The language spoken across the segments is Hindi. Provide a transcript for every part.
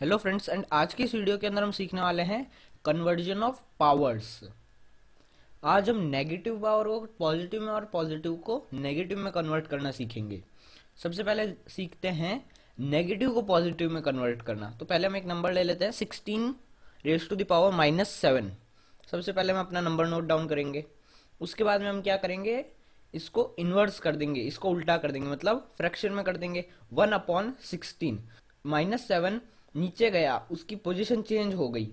हेलो फ्रेंड्स एंड आज की इस वीडियो के अंदर हम सीखने वाले हैं कन्वर्जन ऑफ पावर्स आज हम नेगेटिव पावर को पॉजिटिव में और पॉजिटिव को नेगेटिव में कन्वर्ट करना सीखेंगे सबसे पहले सीखते हैं नेगेटिव को पॉजिटिव में कन्वर्ट करना तो पहले हम एक नंबर ले लेते हैं sixteen raise to the power minus seven सबसे पहले हम अपना नंबर नोट डाउन करेंगे उसके बाद में हम क्या करेंगे इसको इन्वर्स कर देंगे इसको उल्टा कर देंगे मतलब फ्रैक्शन में कर देंगे one upon sixteen minus seven नीचे गया उसकी पोजीशन चेंज हो गई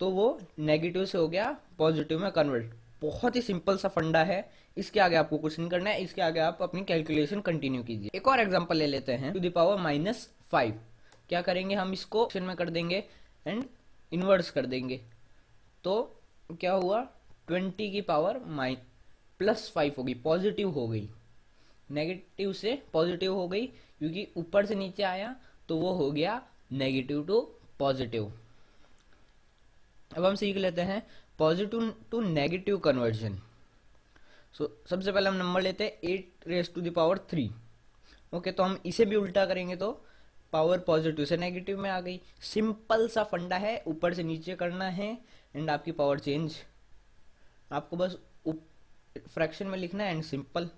तो वो नेगेटिव से हो गया पॉजिटिव में कन्वर्ट बहुत ही सिंपल सा फंडा है इसके आगे आपको कुछ नहीं करना है इसके आगे आप अपनी कैलकुलेशन कंटिन्यू कीजिए एक और एग्जांपल ले लेते हैं two the power power minus five क्या करेंगे हम इसको ऑप्शन में कर देंगे एंड इन्वर्स कर देंगे तो क्या हुआ ट्वेंटी की पावर माइन प्लस फाइव होगी पॉजिटिव हो गई नेगेटिव से पॉजिटिव हो गई क्योंकि ऊपर से नीचे आया तो वो हो गया नेगेटिव टू पॉजिटिव अब हम सीख लेते हैं positive to negative conversion so सबसे पहले हम नंबर लेते हैं eight raise to the power three okay तो हम इसे भी उल्टा करेंगे तो पावर पॉजिटिव से नेगेटिव में आ गई सिंपल सा फंडा है ऊपर से नीचे करना है एंड आपकी पावर चेंज आपको बस फ्रैक्शन में लिखना है एंड सिंपल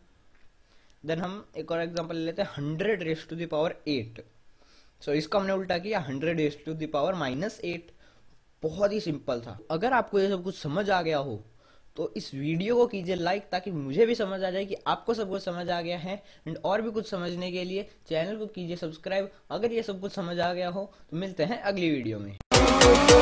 देन हम एक और एग्जांपल ले लेते हैं hundred raise to the power eight so so, इसको हमने उल्टा किया hundred raise to the power minus eight बहुत ही सिंपल था अगर आपको ये सब कुछ समझ आ गया हो तो इस वीडियो को कीजिए लाइक ताकि मुझे भी समझ आ जाए कि आपको सब कुछ समझ आ गया है एंड और भी कुछ समझने के लिए चैनल को कीजिए सब्सक्राइब अगर ये सब कुछ समझ आ गया हो तो मिलते हैं अगली वीडियो में